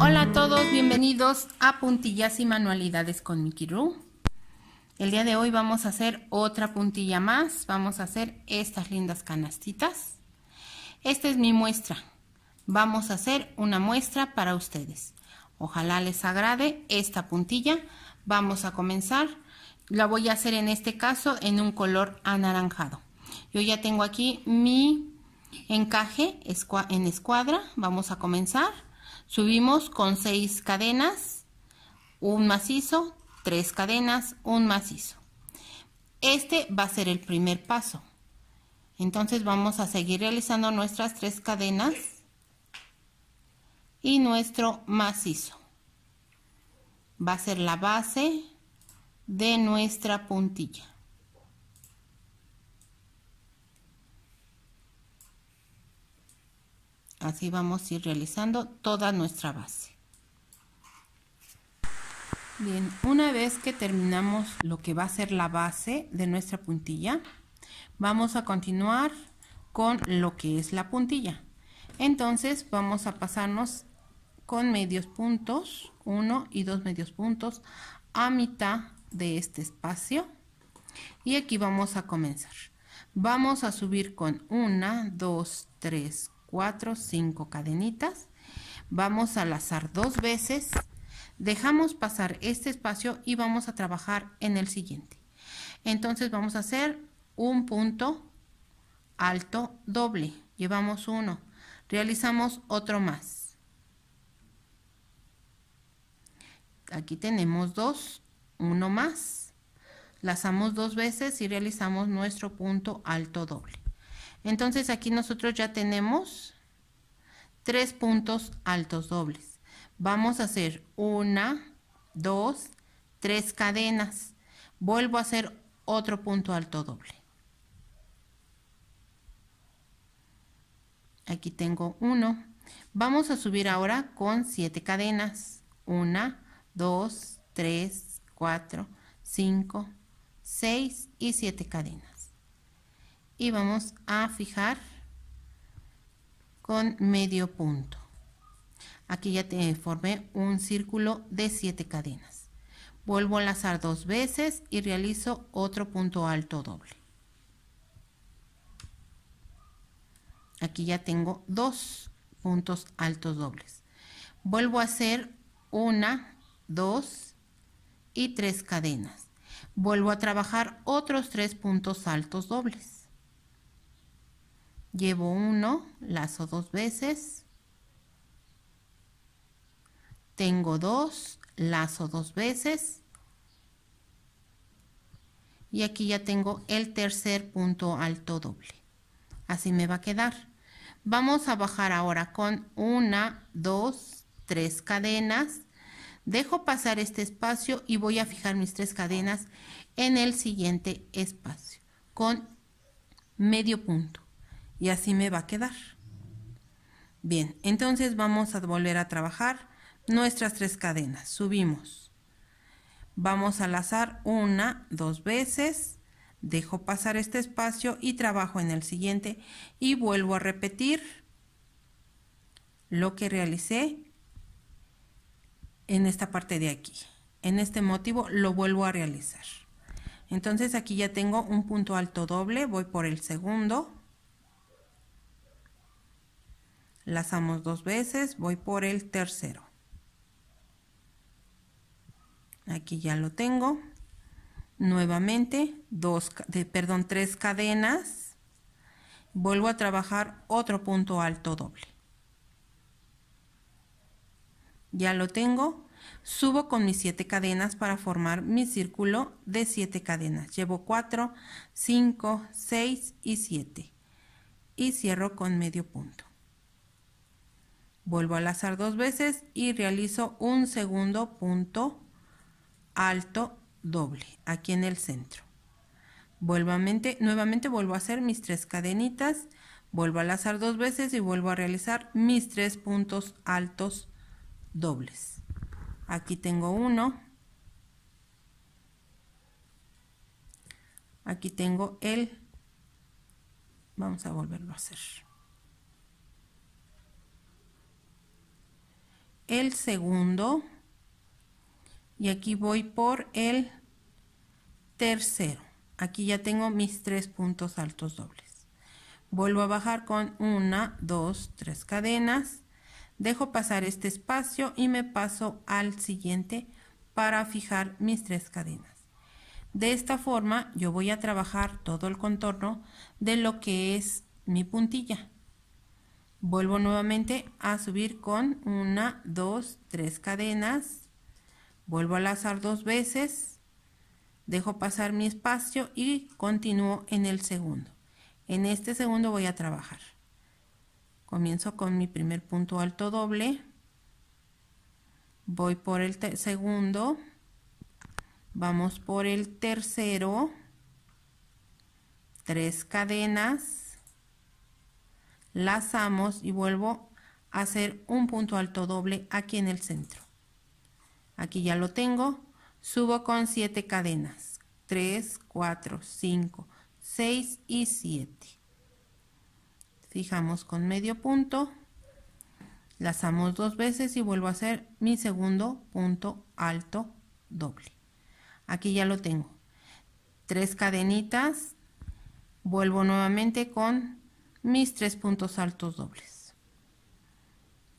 Hola a todos, bienvenidos a Puntillas y Manualidades con Miki Ru. El día de hoy vamos a hacer otra puntilla más. Vamos a hacer estas lindas canastitas. Esta es mi muestra. Vamos a hacer una muestra para ustedes. Ojalá les agrade esta puntilla. Vamos a comenzar. La voy a hacer en este caso en un color anaranjado. Yo ya tengo aquí mi encaje en escuadra. Vamos a comenzar Subimos con seis cadenas, un macizo, tres cadenas, un macizo. Este va a ser el primer paso. Entonces vamos a seguir realizando nuestras tres cadenas y nuestro macizo. Va a ser la base de nuestra puntilla. así vamos a ir realizando toda nuestra base bien una vez que terminamos lo que va a ser la base de nuestra puntilla vamos a continuar con lo que es la puntilla entonces vamos a pasarnos con medios puntos uno y dos medios puntos a mitad de este espacio y aquí vamos a comenzar vamos a subir con una dos tres 4, 5 cadenitas. Vamos a lazar dos veces, dejamos pasar este espacio y vamos a trabajar en el siguiente. Entonces vamos a hacer un punto alto doble, llevamos uno, realizamos otro más. Aquí tenemos dos, uno más, lazamos dos veces y realizamos nuestro punto alto doble. Entonces aquí nosotros ya tenemos tres puntos altos dobles. Vamos a hacer una, dos, tres cadenas. Vuelvo a hacer otro punto alto doble. Aquí tengo uno. Vamos a subir ahora con siete cadenas. Una, dos, tres, cuatro, cinco, seis y siete cadenas y vamos a fijar con medio punto. Aquí ya te formé un círculo de 7 cadenas. Vuelvo a enlazar dos veces y realizo otro punto alto doble. Aquí ya tengo dos puntos altos dobles. Vuelvo a hacer una, dos y tres cadenas. Vuelvo a trabajar otros tres puntos altos dobles llevo uno, lazo dos veces, tengo dos, lazo dos veces, y aquí ya tengo el tercer punto alto doble. Así me va a quedar. Vamos a bajar ahora con una, dos, tres cadenas. Dejo pasar este espacio y voy a fijar mis tres cadenas en el siguiente espacio con medio punto y así me va a quedar. Bien, entonces vamos a volver a trabajar nuestras tres cadenas. Subimos. Vamos a lazar una, dos veces. Dejo pasar este espacio y trabajo en el siguiente y vuelvo a repetir lo que realicé en esta parte de aquí. En este motivo lo vuelvo a realizar. Entonces aquí ya tengo un punto alto doble, voy por el segundo lazamos dos veces voy por el tercero aquí ya lo tengo nuevamente dos perdón tres cadenas vuelvo a trabajar otro punto alto doble ya lo tengo subo con mis siete cadenas para formar mi círculo de siete cadenas llevo cuatro cinco seis y siete y cierro con medio punto vuelvo a azar dos veces y realizo un segundo punto alto doble aquí en el centro vuelvamente nuevamente vuelvo a hacer mis tres cadenitas vuelvo al azar dos veces y vuelvo a realizar mis tres puntos altos dobles aquí tengo uno aquí tengo el vamos a volverlo a hacer el segundo y aquí voy por el tercero. Aquí ya tengo mis tres puntos altos dobles. Vuelvo a bajar con una, dos, tres cadenas. Dejo pasar este espacio y me paso al siguiente para fijar mis tres cadenas. De esta forma yo voy a trabajar todo el contorno de lo que es mi puntilla. Vuelvo nuevamente a subir con una, dos, tres cadenas. Vuelvo a lazar dos veces. Dejo pasar mi espacio y continúo en el segundo. En este segundo voy a trabajar. Comienzo con mi primer punto alto doble. Voy por el segundo. Vamos por el tercero. Tres cadenas lazamos y vuelvo a hacer un punto alto doble aquí en el centro aquí ya lo tengo subo con siete cadenas 3 4 5 6 y 7 fijamos con medio punto lazamos dos veces y vuelvo a hacer mi segundo punto alto doble aquí ya lo tengo tres cadenitas vuelvo nuevamente con mis tres puntos altos dobles.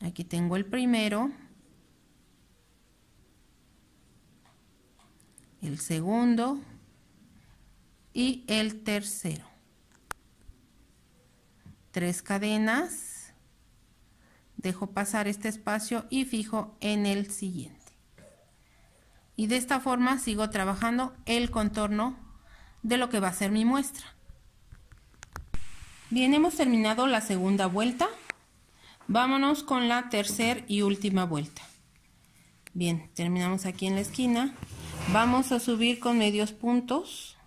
Aquí tengo el primero, el segundo y el tercero. Tres cadenas, dejo pasar este espacio y fijo en el siguiente. Y de esta forma sigo trabajando el contorno de lo que va a ser mi muestra. Bien, hemos terminado la segunda vuelta. Vámonos con la tercera y última vuelta. Bien, terminamos aquí en la esquina. Vamos a subir con medios puntos.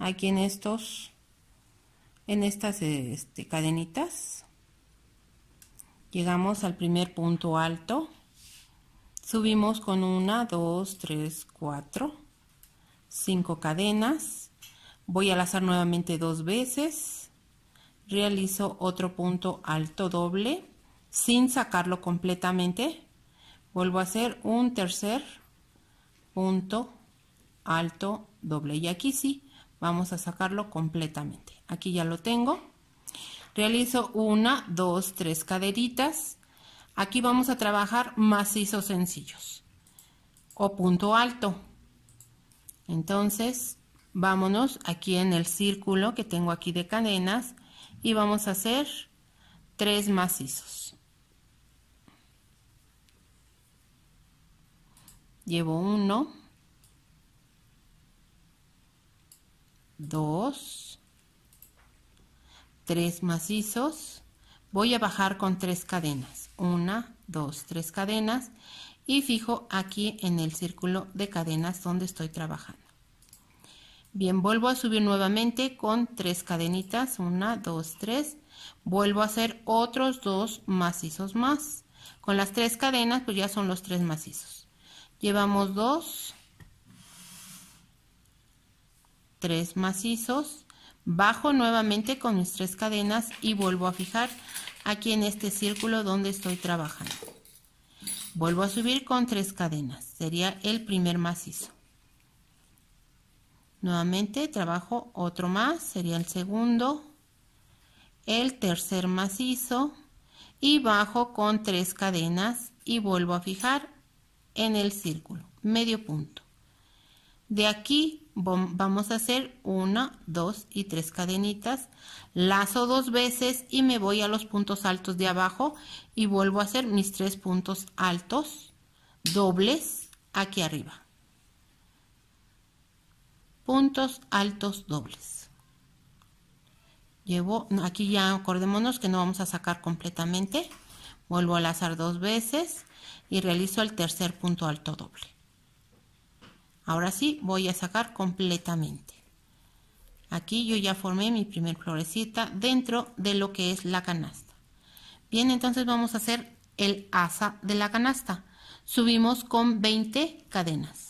Aquí en estos, en estas este, cadenitas. Llegamos al primer punto alto. Subimos con una, dos, tres, cuatro, cinco cadenas. Voy a lazar nuevamente dos veces realizo otro punto alto doble sin sacarlo completamente vuelvo a hacer un tercer punto alto doble y aquí sí vamos a sacarlo completamente aquí ya lo tengo realizo una dos tres caderitas aquí vamos a trabajar macizos sencillos o punto alto entonces vámonos aquí en el círculo que tengo aquí de cadenas y vamos a hacer tres macizos llevo uno dos tres macizos voy a bajar con tres cadenas una dos tres cadenas y fijo aquí en el círculo de cadenas donde estoy trabajando Bien, vuelvo a subir nuevamente con tres cadenitas, una, dos, tres. Vuelvo a hacer otros dos macizos más. Con las tres cadenas, pues ya son los tres macizos. Llevamos dos, tres macizos. Bajo nuevamente con mis tres cadenas y vuelvo a fijar aquí en este círculo donde estoy trabajando. Vuelvo a subir con tres cadenas. Sería el primer macizo. Nuevamente trabajo otro más, sería el segundo, el tercer macizo y bajo con tres cadenas y vuelvo a fijar en el círculo, medio punto. De aquí vamos a hacer una, dos y tres cadenitas, lazo dos veces y me voy a los puntos altos de abajo y vuelvo a hacer mis tres puntos altos dobles aquí arriba puntos altos dobles. Llevo, aquí ya acordémonos que no vamos a sacar completamente. Vuelvo al azar dos veces y realizo el tercer punto alto doble. Ahora sí voy a sacar completamente. Aquí yo ya formé mi primer florecita dentro de lo que es la canasta. Bien, entonces vamos a hacer el asa de la canasta. Subimos con 20 cadenas.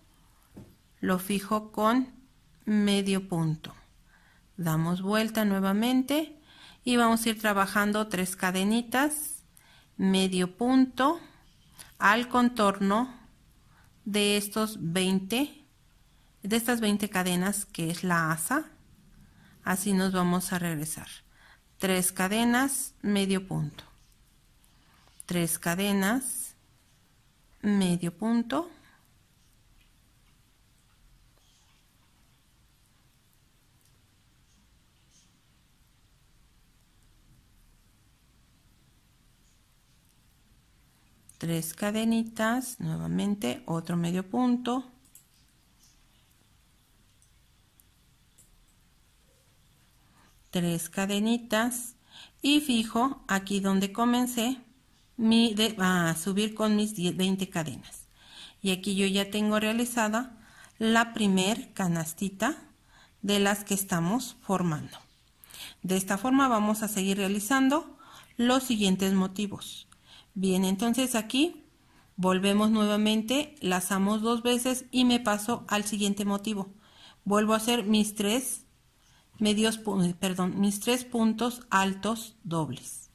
lo fijo con medio punto. Damos vuelta nuevamente y vamos a ir trabajando tres cadenitas, medio punto al contorno de estos 20, de estas 20 cadenas que es la asa. Así nos vamos a regresar. Tres cadenas, medio punto. Tres cadenas, medio punto tres cadenitas nuevamente otro medio punto tres cadenitas y fijo aquí donde comencé mi a subir con mis 10, 20 cadenas y aquí yo ya tengo realizada la primer canastita de las que estamos formando de esta forma vamos a seguir realizando los siguientes motivos Bien, entonces aquí volvemos nuevamente, lazamos dos veces y me paso al siguiente motivo. Vuelvo a hacer mis tres medios, eh, perdón, mis tres puntos altos dobles.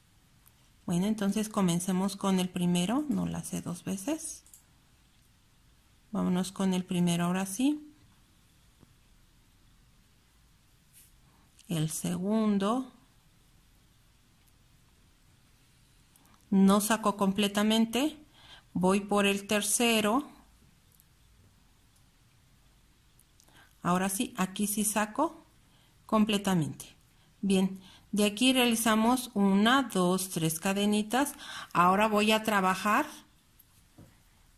Bueno, entonces comencemos con el primero, no la hace dos veces. Vámonos con el primero ahora sí. El segundo. no saco completamente voy por el tercero ahora sí aquí sí saco completamente bien de aquí realizamos una dos tres cadenitas ahora voy a trabajar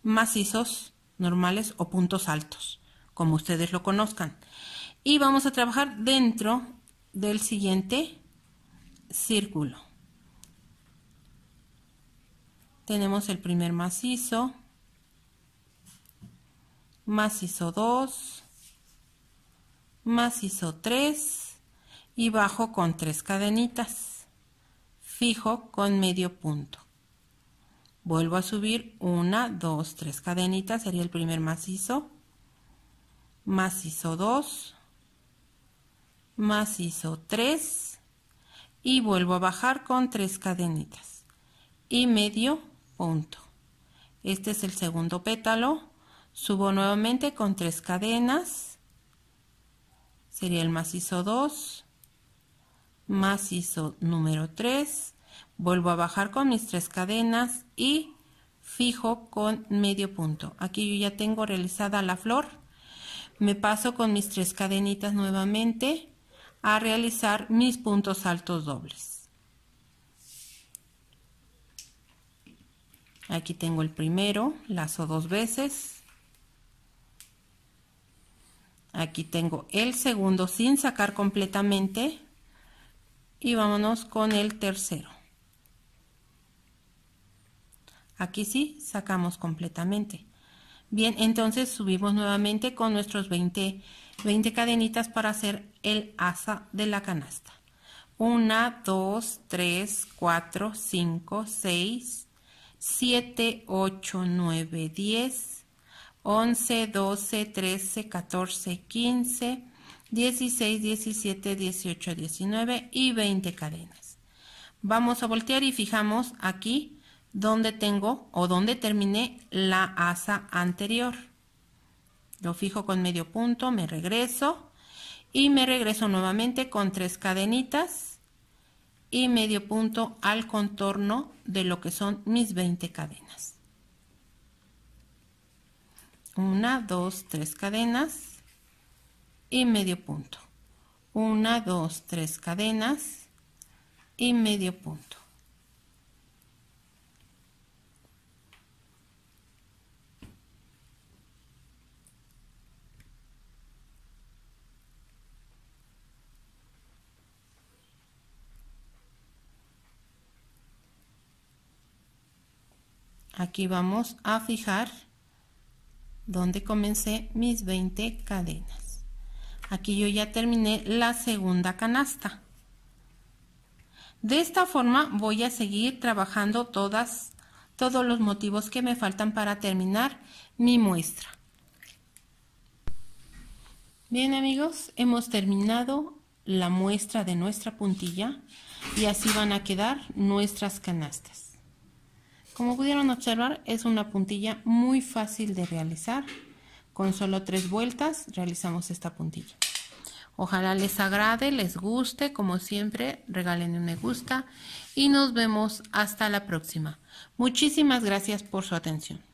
macizos normales o puntos altos como ustedes lo conozcan y vamos a trabajar dentro del siguiente círculo tenemos el primer macizo, macizo 2, macizo 3 y bajo con tres cadenitas, fijo con medio punto. Vuelvo a subir una, dos, tres cadenitas, sería el primer macizo, macizo 2, macizo 3 y vuelvo a bajar con tres cadenitas y medio punto. Este es el segundo pétalo. Subo nuevamente con tres cadenas. Sería el macizo 2, macizo número 3. Vuelvo a bajar con mis tres cadenas y fijo con medio punto. Aquí yo ya tengo realizada la flor. Me paso con mis tres cadenitas nuevamente a realizar mis puntos altos dobles. Aquí tengo el primero, lazo dos veces. Aquí tengo el segundo sin sacar completamente. Y vámonos con el tercero. Aquí sí sacamos completamente. Bien, entonces subimos nuevamente con nuestros 20, 20 cadenitas para hacer el asa de la canasta. 1, 2, 3, 4, 5, 6, 7, 8, 9, 10, 11, 12, 13, 14, 15, 16, 17, 18, 19 y 20 cadenas. Vamos a voltear y fijamos aquí donde tengo o donde terminé la asa anterior. Lo fijo con medio punto, me regreso y me regreso nuevamente con tres cadenitas y medio punto al contorno de lo que son mis 20 cadenas. Una, dos, tres cadenas y medio punto. Una, dos, tres cadenas y medio punto. Aquí vamos a fijar donde comencé mis 20 cadenas. Aquí yo ya terminé la segunda canasta. De esta forma voy a seguir trabajando todas, todos los motivos que me faltan para terminar mi muestra. Bien amigos, hemos terminado la muestra de nuestra puntilla y así van a quedar nuestras canastas. Como pudieron observar, es una puntilla muy fácil de realizar. Con solo tres vueltas realizamos esta puntilla. Ojalá les agrade, les guste, como siempre, regalen un me gusta y nos vemos hasta la próxima. Muchísimas gracias por su atención.